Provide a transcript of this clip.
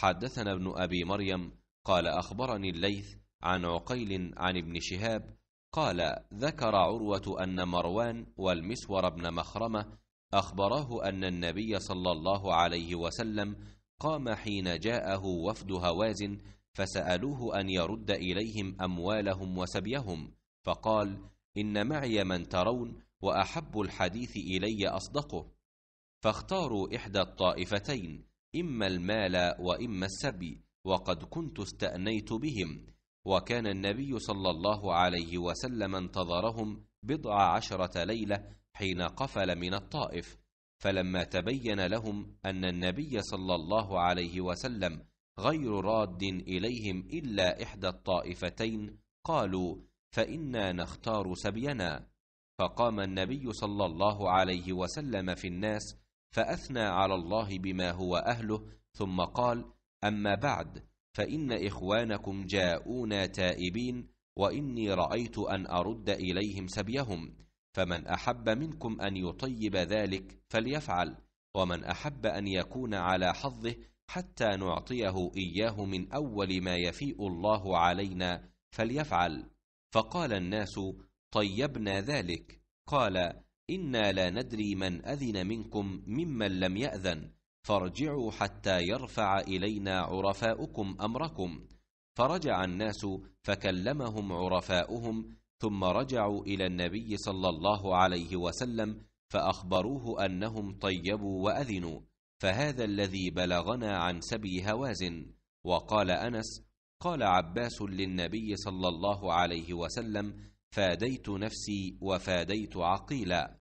حدثنا ابن أبي مريم قال أخبرني الليث عن عقيل عن ابن شهاب قال ذكر عروة أن مروان والمسور بن مخرمة أخبراه أن النبي صلى الله عليه وسلم قام حين جاءه وفد هوازن فسألوه أن يرد إليهم أموالهم وسبيهم فقال إن معي من ترون وأحب الحديث إلي أصدقه فاختاروا إحدى الطائفتين إما المال وإما السبي وقد كنت استأنيت بهم وكان النبي صلى الله عليه وسلم انتظرهم بضع عشرة ليلة حين قفل من الطائف فلما تبين لهم أن النبي صلى الله عليه وسلم غير راد إليهم إلا إحدى الطائفتين قالوا فإنا نختار سبينا فقام النبي صلى الله عليه وسلم في الناس فاثنى على الله بما هو اهله ثم قال اما بعد فان اخوانكم جاءونا تائبين واني رايت ان ارد اليهم سبيهم فمن احب منكم ان يطيب ذلك فليفعل ومن احب ان يكون على حظه حتى نعطيه اياه من اول ما يفيء الله علينا فليفعل فقال الناس طيبنا ذلك قال إنا لا ندري من أذن منكم ممن لم يأذن فارجعوا حتى يرفع إلينا عرفاؤكم أمركم فرجع الناس فكلمهم عرفاؤهم ثم رجعوا إلى النبي صلى الله عليه وسلم فأخبروه أنهم طيبوا وأذنوا فهذا الذي بلغنا عن سبي هوازن وقال أنس قال عباس للنبي صلى الله عليه وسلم فاديت نفسي وفاديت عقيلا